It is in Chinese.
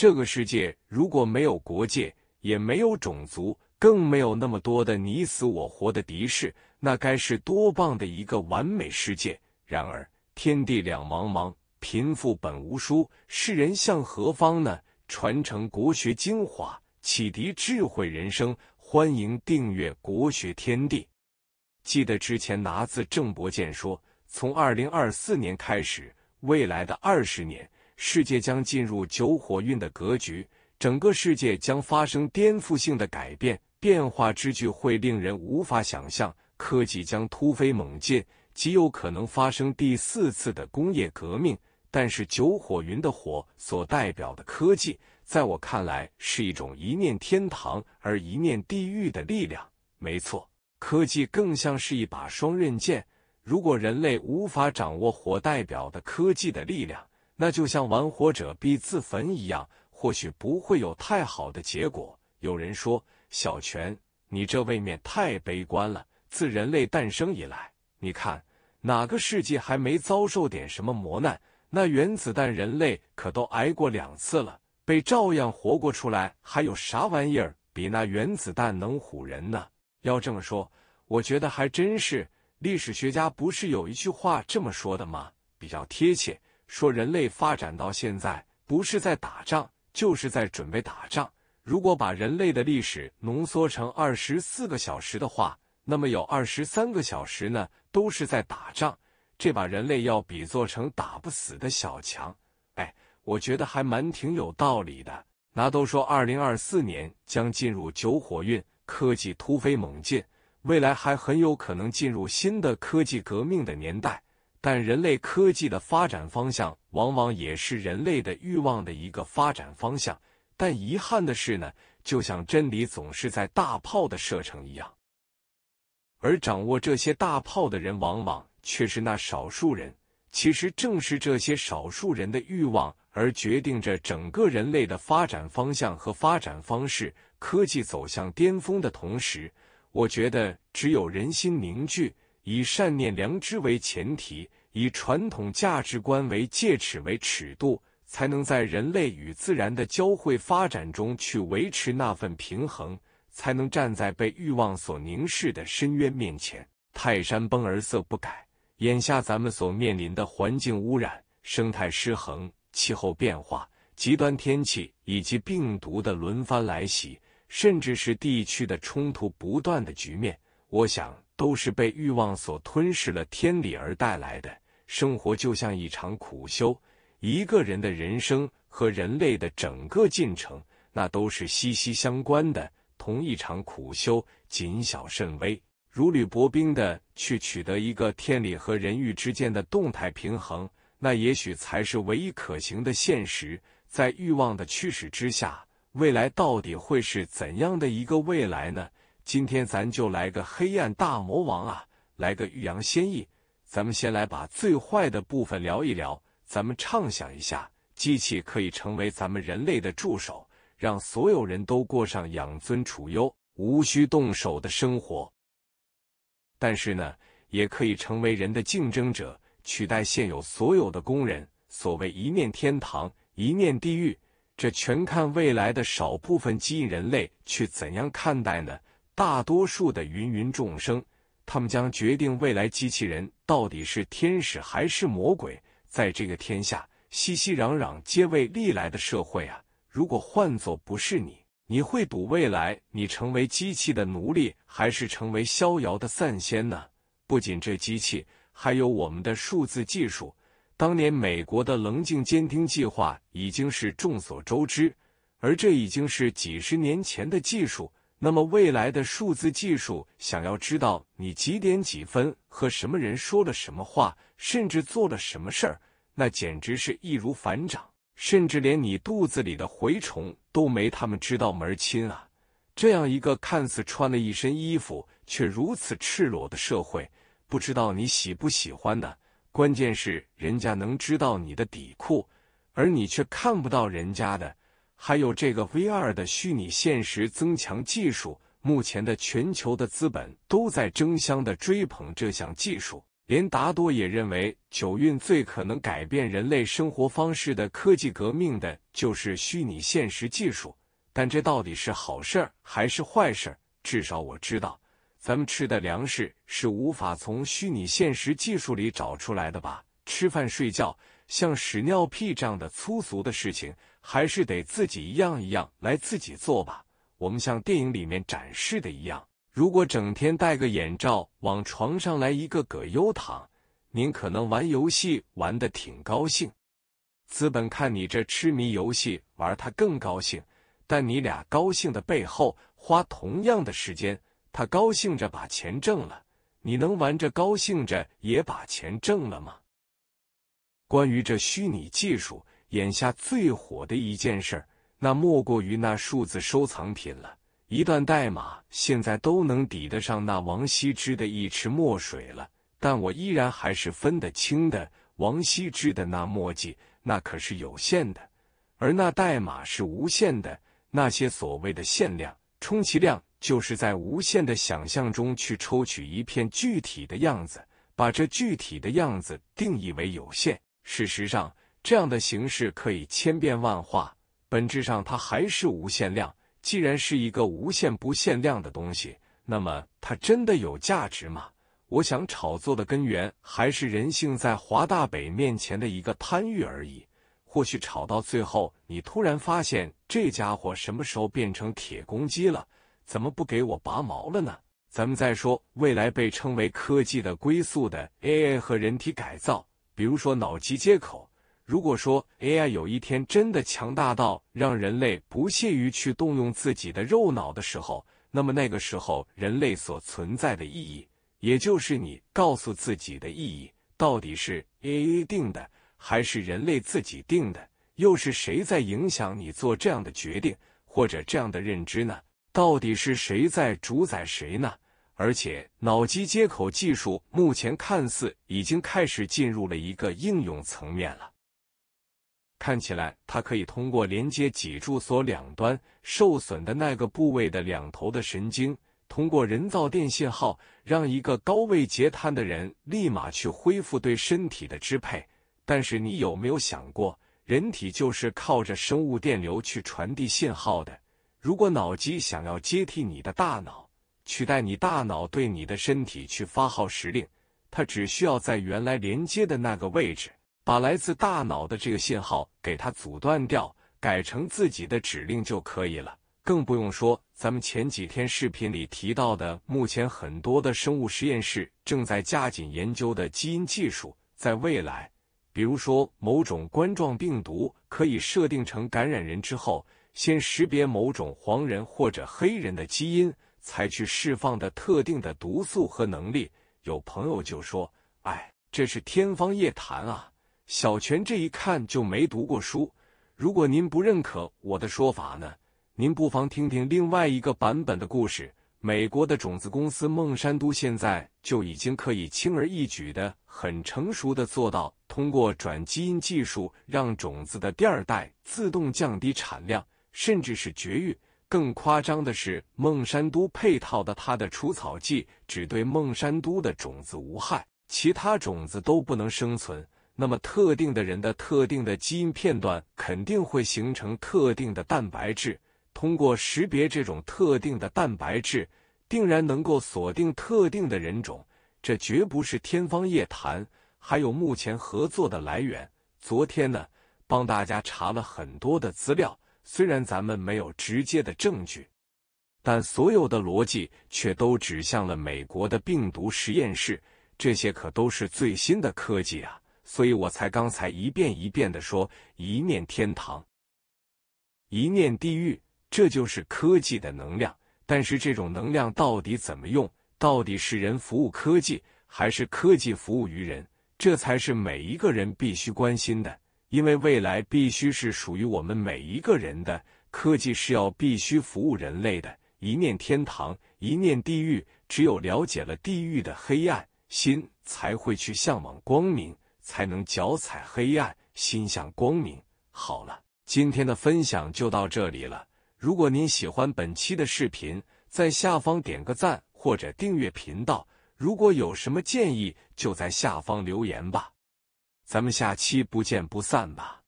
这个世界如果没有国界，也没有种族，更没有那么多的你死我活的敌视，那该是多棒的一个完美世界！然而，天地两茫茫，贫富本无殊，世人向何方呢？传承国学精华，启迪智慧人生，欢迎订阅国学天地。记得之前拿自郑伯剑说，从二零二四年开始，未来的二十年。世界将进入九火运的格局，整个世界将发生颠覆性的改变，变化之巨会令人无法想象。科技将突飞猛进，极有可能发生第四次的工业革命。但是，九火云的火所代表的科技，在我看来是一种一念天堂而一念地狱的力量。没错，科技更像是一把双刃剑。如果人类无法掌握火代表的科技的力量，那就像玩火者必自焚一样，或许不会有太好的结果。有人说：“小泉，你这未免太悲观了。自人类诞生以来，你看哪个世纪还没遭受点什么磨难？那原子弹，人类可都挨过两次了，被照样活过出来，还有啥玩意儿比那原子弹能唬人呢？”要这么说，我觉得还真是。历史学家不是有一句话这么说的吗？比较贴切。说人类发展到现在，不是在打仗，就是在准备打仗。如果把人类的历史浓缩成二十四个小时的话，那么有二十三个小时呢，都是在打仗。这把人类要比作成打不死的小强，哎，我觉得还蛮挺有道理的。那都说二零二四年将进入九火运，科技突飞猛进，未来还很有可能进入新的科技革命的年代。但人类科技的发展方向，往往也是人类的欲望的一个发展方向。但遗憾的是呢，就像真理总是在大炮的射程一样，而掌握这些大炮的人，往往却是那少数人。其实正是这些少数人的欲望，而决定着整个人类的发展方向和发展方式。科技走向巅峰的同时，我觉得只有人心凝聚。以善念、良知为前提，以传统价值观为戒尺为尺度，才能在人类与自然的交汇发展中去维持那份平衡，才能站在被欲望所凝视的深渊面前。泰山崩而色不改。眼下，咱们所面临的环境污染、生态失衡、气候变化、极端天气以及病毒的轮番来袭，甚至是地区的冲突不断的局面，我想。都是被欲望所吞噬了天理而带来的生活，就像一场苦修。一个人的人生和人类的整个进程，那都是息息相关的。同一场苦修，谨小慎微，如履薄冰的去取得一个天理和人欲之间的动态平衡，那也许才是唯一可行的现实。在欲望的驱使之下，未来到底会是怎样的一个未来呢？今天咱就来个黑暗大魔王啊，来个欲扬先抑。咱们先来把最坏的部分聊一聊。咱们畅想一下，机器可以成为咱们人类的助手，让所有人都过上养尊处优、无需动手的生活。但是呢，也可以成为人的竞争者，取代现有所有的工人。所谓一念天堂，一念地狱，这全看未来的少部分基因人类去怎样看待呢？大多数的芸芸众生，他们将决定未来机器人到底是天使还是魔鬼。在这个天下熙熙攘攘皆为利来的社会啊，如果换作不是你，你会赌未来你成为机器的奴隶，还是成为逍遥的散仙呢？不仅这机器，还有我们的数字技术。当年美国的棱镜监听计划已经是众所周知，而这已经是几十年前的技术。那么未来的数字技术，想要知道你几点几分和什么人说了什么话，甚至做了什么事儿，那简直是易如反掌，甚至连你肚子里的蛔虫都没他们知道门儿清啊！这样一个看似穿了一身衣服却如此赤裸的社会，不知道你喜不喜欢的。关键是人家能知道你的底裤，而你却看不到人家的。还有这个 V 二的虚拟现实增强技术，目前的全球的资本都在争相的追捧这项技术。连达多也认为，九运最可能改变人类生活方式的科技革命的就是虚拟现实技术。但这到底是好事儿还是坏事儿？至少我知道，咱们吃的粮食是无法从虚拟现实技术里找出来的吧？吃饭睡觉，像屎尿屁这样的粗俗的事情。还是得自己一样一样来自己做吧。我们像电影里面展示的一样，如果整天戴个眼罩往床上来一个葛优躺，您可能玩游戏玩得挺高兴。资本看你这痴迷游戏玩，他更高兴。但你俩高兴的背后，花同样的时间，他高兴着把钱挣了，你能玩着高兴着也把钱挣了吗？关于这虚拟技术。眼下最火的一件事儿，那莫过于那数字收藏品了。一段代码现在都能抵得上那王羲之的一池墨水了。但我依然还是分得清的：王羲之的那墨迹那可是有限的，而那代码是无限的。那些所谓的限量，充其量就是在无限的想象中去抽取一片具体的样子，把这具体的样子定义为有限。事实上。这样的形式可以千变万化，本质上它还是无限量。既然是一个无限不限量的东西，那么它真的有价值吗？我想炒作的根源还是人性在华大北面前的一个贪欲而已。或许炒到最后，你突然发现这家伙什么时候变成铁公鸡了？怎么不给我拔毛了呢？咱们再说未来被称为科技的归宿的 AI 和人体改造，比如说脑机接口。如果说 AI 有一天真的强大到让人类不屑于去动用自己的肉脑的时候，那么那个时候人类所存在的意义，也就是你告诉自己的意义，到底是 AI 定的，还是人类自己定的？又是谁在影响你做这样的决定或者这样的认知呢？到底是谁在主宰谁呢？而且，脑机接口技术目前看似已经开始进入了一个应用层面了。看起来，它可以通过连接脊柱所两端受损的那个部位的两头的神经，通过人造电信号，让一个高位截瘫的人立马去恢复对身体的支配。但是，你有没有想过，人体就是靠着生物电流去传递信号的？如果脑机想要接替你的大脑，取代你大脑对你的身体去发号施令，它只需要在原来连接的那个位置。把来自大脑的这个信号给它阻断掉，改成自己的指令就可以了。更不用说咱们前几天视频里提到的，目前很多的生物实验室正在加紧研究的基因技术，在未来，比如说某种冠状病毒可以设定成感染人之后，先识别某种黄人或者黑人的基因，才去释放的特定的毒素和能力。有朋友就说：“哎，这是天方夜谭啊！”小泉这一看就没读过书。如果您不认可我的说法呢？您不妨听听另外一个版本的故事。美国的种子公司孟山都现在就已经可以轻而易举的、很成熟的做到通过转基因技术让种子的第二代自动降低产量，甚至是绝育。更夸张的是，孟山都配套的它的除草剂只对孟山都的种子无害，其他种子都不能生存。那么，特定的人的特定的基因片段肯定会形成特定的蛋白质。通过识别这种特定的蛋白质，定然能够锁定特定的人种。这绝不是天方夜谭。还有目前合作的来源，昨天呢帮大家查了很多的资料。虽然咱们没有直接的证据，但所有的逻辑却都指向了美国的病毒实验室。这些可都是最新的科技啊！所以我才刚才一遍一遍的说：一念天堂，一念地狱。这就是科技的能量。但是这种能量到底怎么用？到底是人服务科技，还是科技服务于人？这才是每一个人必须关心的。因为未来必须是属于我们每一个人的。科技是要必须服务人类的。一念天堂，一念地狱。只有了解了地狱的黑暗，心才会去向往光明。才能脚踩黑暗，心向光明。好了，今天的分享就到这里了。如果您喜欢本期的视频，在下方点个赞或者订阅频道。如果有什么建议，就在下方留言吧。咱们下期不见不散吧。